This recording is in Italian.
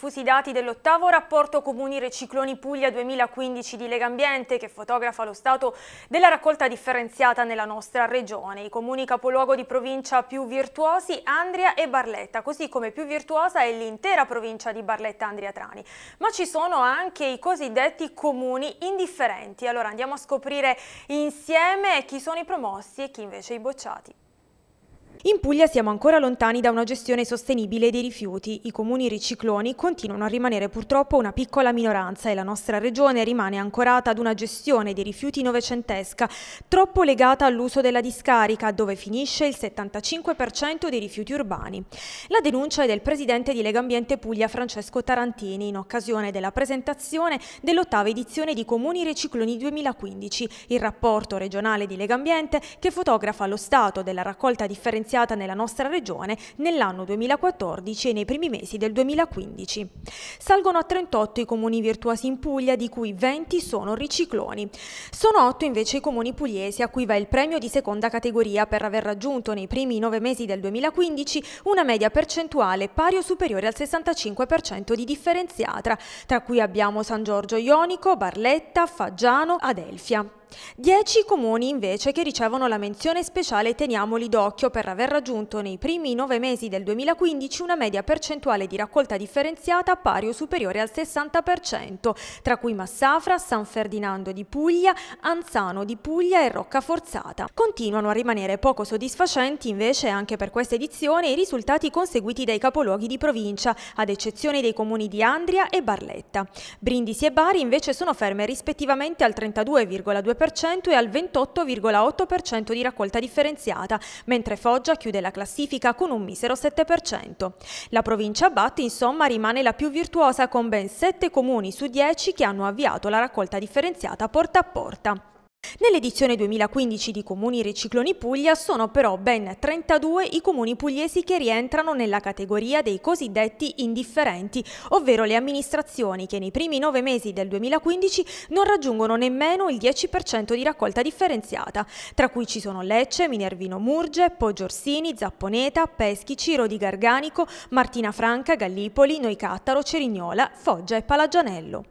Fusi i dati dell'ottavo rapporto Comuni Recicloni Puglia 2015 di Legambiente che fotografa lo stato della raccolta differenziata nella nostra regione. I comuni capoluogo di provincia più virtuosi Andria e Barletta, così come più virtuosa è l'intera provincia di Barletta Andria Trani. Ma ci sono anche i cosiddetti comuni indifferenti. Allora andiamo a scoprire insieme chi sono i promossi e chi invece i bocciati. In Puglia siamo ancora lontani da una gestione sostenibile dei rifiuti. I comuni ricicloni continuano a rimanere purtroppo una piccola minoranza e la nostra regione rimane ancorata ad una gestione dei rifiuti novecentesca, troppo legata all'uso della discarica, dove finisce il 75% dei rifiuti urbani. La denuncia è del presidente di Legambiente Puglia Francesco Tarantini in occasione della presentazione dell'ottava edizione di Comuni Ricicloni 2015, il rapporto regionale di Legambiente che fotografa lo stato della raccolta differenziata iniziata nella nostra regione nell'anno 2014 e nei primi mesi del 2015. Salgono a 38 i comuni virtuosi in Puglia, di cui 20 sono ricicloni. Sono 8 invece i comuni pugliesi a cui va il premio di seconda categoria per aver raggiunto nei primi 9 mesi del 2015 una media percentuale pari o superiore al 65% di differenziata, tra cui abbiamo San Giorgio Ionico, Barletta, Faggiano, Adelfia. 10 comuni invece che ricevono la menzione speciale Teniamoli d'occhio per aver raggiunto nei primi nove mesi del 2015 una media percentuale di raccolta differenziata pari o superiore al 60%, tra cui Massafra, San Ferdinando di Puglia, Anzano di Puglia e Roccaforzata. Continuano a rimanere poco soddisfacenti invece anche per questa edizione i risultati conseguiti dai capoluoghi di provincia, ad eccezione dei comuni di Andria e Barletta. Brindisi e Bari invece sono ferme rispettivamente al 32,2% e al 28,8% di raccolta differenziata, mentre Foggia chiude la classifica con un misero 7%. La provincia Batti insomma rimane la più virtuosa con ben 7 comuni su 10 che hanno avviato la raccolta differenziata porta a porta. Nell'edizione 2015 di Comuni Ricicloni Puglia sono però ben 32 i comuni pugliesi che rientrano nella categoria dei cosiddetti indifferenti, ovvero le amministrazioni che nei primi nove mesi del 2015 non raggiungono nemmeno il 10% di raccolta differenziata, tra cui ci sono Lecce, Minervino Murge, Poggiorsini, Zapponeta, Peschi, Ciro di Garganico, Martina Franca, Gallipoli, Noicattaro, Cerignola, Foggia e Palagianello.